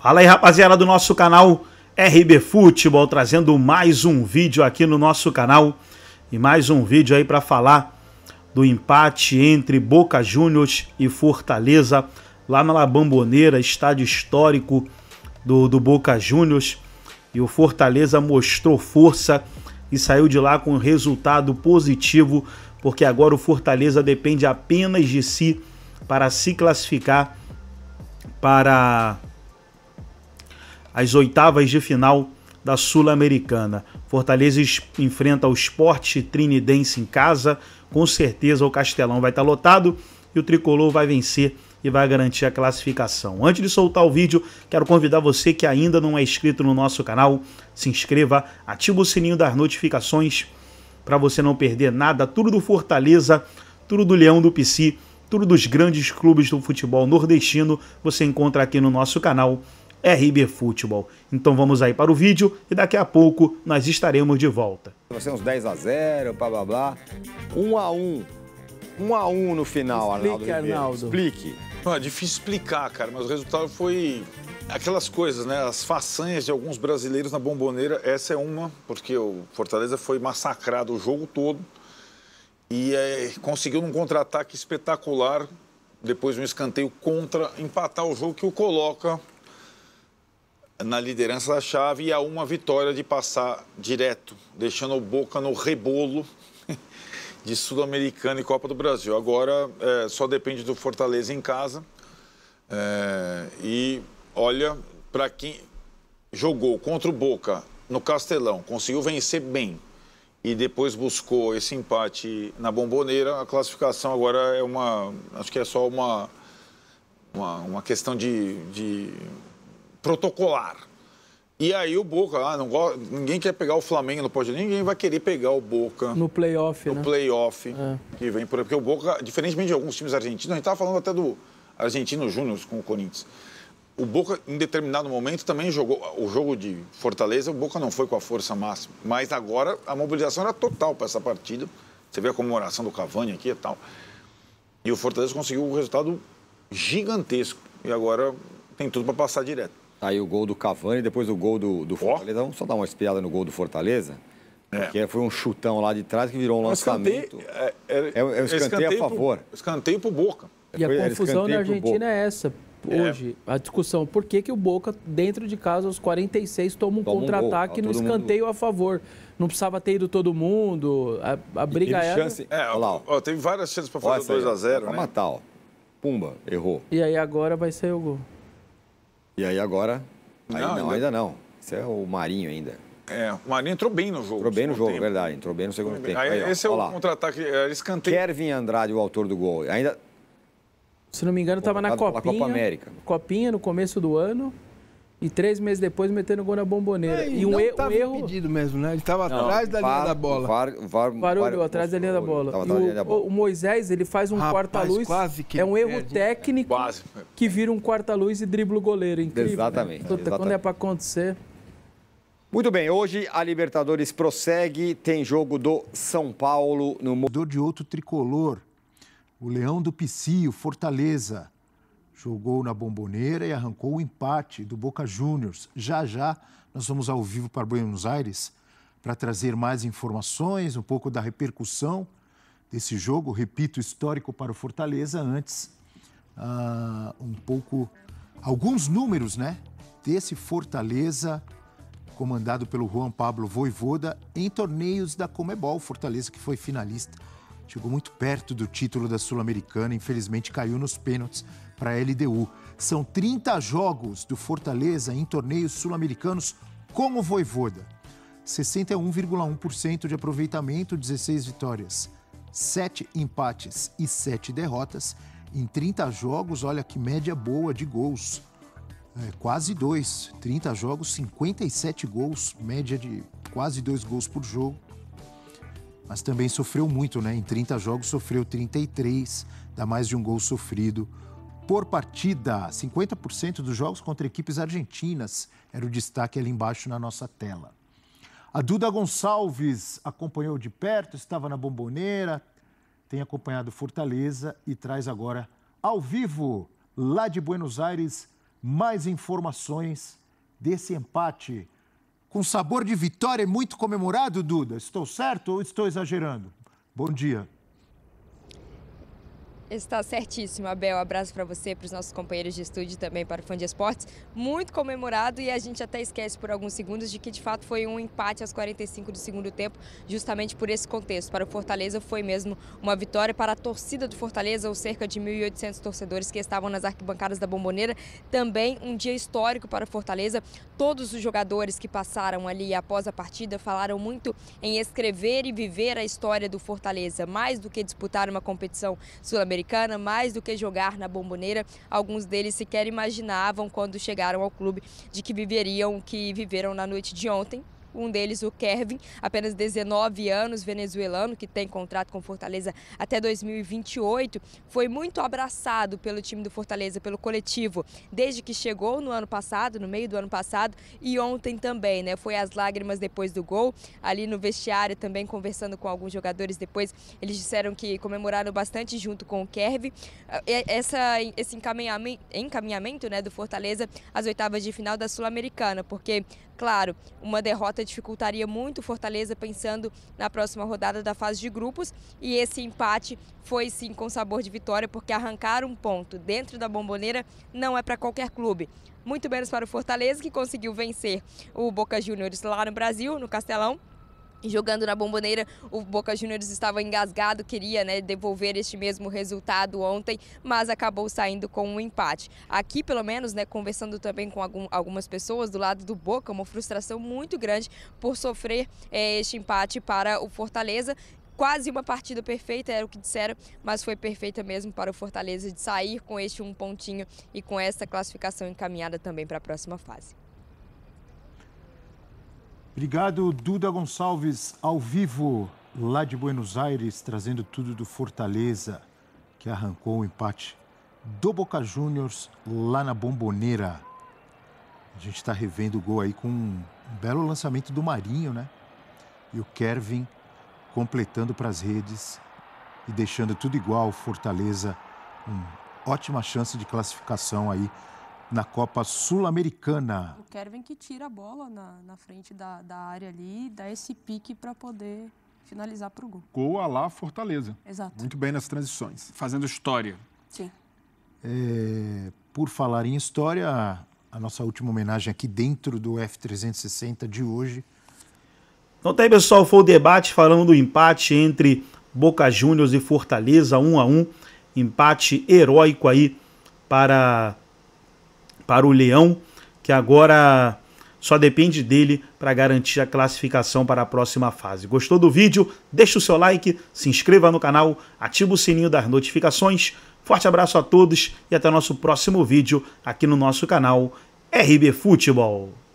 Fala aí, rapaziada do nosso canal RB Futebol, trazendo mais um vídeo aqui no nosso canal e mais um vídeo aí para falar do empate entre Boca Juniors e Fortaleza lá na Bamboneira, estádio histórico do, do Boca Juniors. E o Fortaleza mostrou força e saiu de lá com um resultado positivo, porque agora o Fortaleza depende apenas de si para se classificar para às oitavas de final da Sul-Americana. Fortaleza enfrenta o esporte trinidense em casa, com certeza o Castelão vai estar lotado e o Tricolor vai vencer e vai garantir a classificação. Antes de soltar o vídeo, quero convidar você que ainda não é inscrito no nosso canal, se inscreva, ativa o sininho das notificações para você não perder nada, tudo do Fortaleza, tudo do Leão do PC, tudo dos grandes clubes do futebol nordestino, você encontra aqui no nosso canal é RB Futebol. Então vamos aí para o vídeo e daqui a pouco nós estaremos de volta. Vai ser uns 10 a 0, blá blá blá. 1 a 1. 1 a 1 no final, Explique, Arnaldo. Arnaldo. Explique. Não, é difícil explicar, cara, mas o resultado foi aquelas coisas, né? As façanhas de alguns brasileiros na bomboneira, essa é uma, porque o Fortaleza foi massacrado o jogo todo e é, conseguiu um contra-ataque espetacular, depois de um escanteio contra, empatar o jogo que o coloca na liderança da chave e a uma vitória de passar direto, deixando o Boca no rebolo de Sul-Americana e Copa do Brasil. Agora é, só depende do Fortaleza em casa. É, e olha, para quem jogou contra o Boca no Castelão, conseguiu vencer bem e depois buscou esse empate na Bomboneira, a classificação agora é uma. Acho que é só uma, uma, uma questão de, de protocolar. E aí o Boca, ah, não gosta, ninguém quer pegar o Flamengo no pode ninguém vai querer pegar o Boca. No playoff, no né? No playoff é. que vem por aí. Porque o Boca, diferentemente de alguns times argentinos, a gente estava falando até do Argentino Júnior com o Corinthians. O Boca, em determinado momento, também jogou. O jogo de Fortaleza, o Boca não foi com a força máxima. Mas agora a mobilização era total para essa partida. Você vê a comemoração do Cavani aqui e tal. E o Fortaleza conseguiu um resultado gigantesco. E agora tem tudo para passar direto aí o gol do Cavani, depois o gol do, do Fortaleza. Oh. Vamos só dar uma espiada no gol do Fortaleza. É. Porque foi um chutão lá de trás que virou um lançamento. Escanteio, é, é, é, escanteio, a favor. Pro, escanteio pro Boca. E a confusão na Argentina é essa. Hoje, a discussão, por que, que o Boca, dentro de casa, aos 46, toma um toma contra-ataque um no escanteio mundo... a favor? Não precisava ter ido todo mundo, a, a briga era... Chance... É, ó, ó, teve várias chances para fazer 2x0, né? matar, ó. Pumba, errou. E aí agora vai ser o gol. E aí agora. Aí não, não ainda... ainda... não. Isso é o Marinho ainda. É, o Marinho entrou bem no jogo. Entrou bem no jogo, tempo. verdade. Entrou bem no segundo bem. tempo. Aí, aí, esse é ó, é o contra-ataque, é, escanteio. Kervin Andrade, o autor do gol. Ainda. Se não me engano, estava na Copinha. Na Copa América. Copinha no começo do ano e três meses depois metendo gol na bomboneira. É, e um, e, um erro. pedido mesmo, né? Ele estava atrás da linha da bola. Var, var, Varulho, atrás da linha da bola. o, Moisés, ele faz um quarta-luz. É um erro né? técnico que vira um quarta-luz e dribla o goleiro. Incrível. Né? Exatamente. Quando é para acontecer. Muito bem, hoje a Libertadores prossegue, tem jogo do São Paulo no... ...de outro tricolor, o Leão do Pici, o Fortaleza jogou na bomboneira e arrancou o empate do Boca Juniors. Já já nós vamos ao vivo para Buenos Aires para trazer mais informações, um pouco da repercussão desse jogo, repito, histórico para o Fortaleza. Antes, uh, um pouco, alguns números, né? Desse Fortaleza comandado pelo Juan Pablo Voivoda em torneios da Comebol, Fortaleza que foi finalista Chegou muito perto do título da Sul-Americana, infelizmente caiu nos pênaltis para a LDU. São 30 jogos do Fortaleza em torneios sul-americanos como voivoda. 61,1% de aproveitamento, 16 vitórias, 7 empates e 7 derrotas. Em 30 jogos, olha que média boa de gols. É, quase dois. 30 jogos, 57 gols, média de quase dois gols por jogo mas também sofreu muito, né? Em 30 jogos sofreu 33, dá mais de um gol sofrido por partida. 50% dos jogos contra equipes argentinas era o destaque ali embaixo na nossa tela. A Duda Gonçalves acompanhou de perto, estava na bomboneira, tem acompanhado Fortaleza e traz agora ao vivo, lá de Buenos Aires, mais informações desse empate com sabor de vitória é muito comemorado, Duda? Estou certo ou estou exagerando? Bom dia. Está certíssimo, Abel. Abraço para você, para os nossos companheiros de estúdio também para o Fã de Esportes. Muito comemorado e a gente até esquece por alguns segundos de que de fato foi um empate aos 45 do segundo tempo, justamente por esse contexto. Para o Fortaleza foi mesmo uma vitória para a torcida do Fortaleza, os cerca de 1.800 torcedores que estavam nas arquibancadas da Bomboneira. Também um dia histórico para o Fortaleza. Todos os jogadores que passaram ali após a partida falaram muito em escrever e viver a história do Fortaleza, mais do que disputar uma competição sul-americana Sul-Americana, mais do que jogar na bomboneira. Alguns deles sequer imaginavam quando chegaram ao clube de que viveriam o que viveram na noite de ontem. Um deles, o Kevin apenas 19 anos, venezuelano, que tem contrato com Fortaleza até 2028, foi muito abraçado pelo time do Fortaleza, pelo coletivo, desde que chegou no ano passado, no meio do ano passado e ontem também, né? Foi as lágrimas depois do gol, ali no vestiário também conversando com alguns jogadores depois, eles disseram que comemoraram bastante junto com o Kevin Essa esse encaminhamento, encaminhamento, né, do Fortaleza às oitavas de final da Sul-Americana, porque claro, uma derrota dificultaria muito o Fortaleza pensando na próxima rodada da fase de grupos. E esse empate foi sim com sabor de vitória, porque arrancar um ponto dentro da bomboneira não é para qualquer clube. Muito menos para o Fortaleza, que conseguiu vencer o Boca Juniors lá no Brasil, no Castelão, jogando na bomboneira, o Boca Juniors estava engasgado, queria né, devolver este mesmo resultado ontem, mas acabou saindo com um empate. Aqui, pelo menos, né, conversando também com algum, algumas pessoas do lado do Boca, uma frustração muito grande por sofrer é, este empate para o Fortaleza, quase uma partida perfeita, era o que disseram, mas foi perfeita mesmo para o Fortaleza de sair com este um pontinho e com essa classificação encaminhada também para a próxima fase. Obrigado, Duda Gonçalves, ao vivo, lá de Buenos Aires, trazendo tudo do Fortaleza, que arrancou o empate do Boca Juniors lá na Bomboneira. A gente está revendo o gol aí com um belo lançamento do Marinho, né? E o Kervin completando para as redes e deixando tudo igual. Fortaleza, uma ótima chance de classificação aí na Copa Sul-Americana. O Kervin que tira a bola na, na frente da, da área ali, dá esse pique para poder finalizar para o gol. Gol a lá Fortaleza. Exato. Muito bem nas transições. Fazendo história. Sim. É, por falar em história, a nossa última homenagem aqui dentro do F360 de hoje. Então tá aí, pessoal, foi o debate falando do empate entre Boca Juniors e Fortaleza, 1 um a 1 um. Empate heróico aí para para o Leão, que agora só depende dele para garantir a classificação para a próxima fase. Gostou do vídeo? Deixe o seu like, se inscreva no canal, ative o sininho das notificações. Forte abraço a todos e até o nosso próximo vídeo aqui no nosso canal RB Futebol.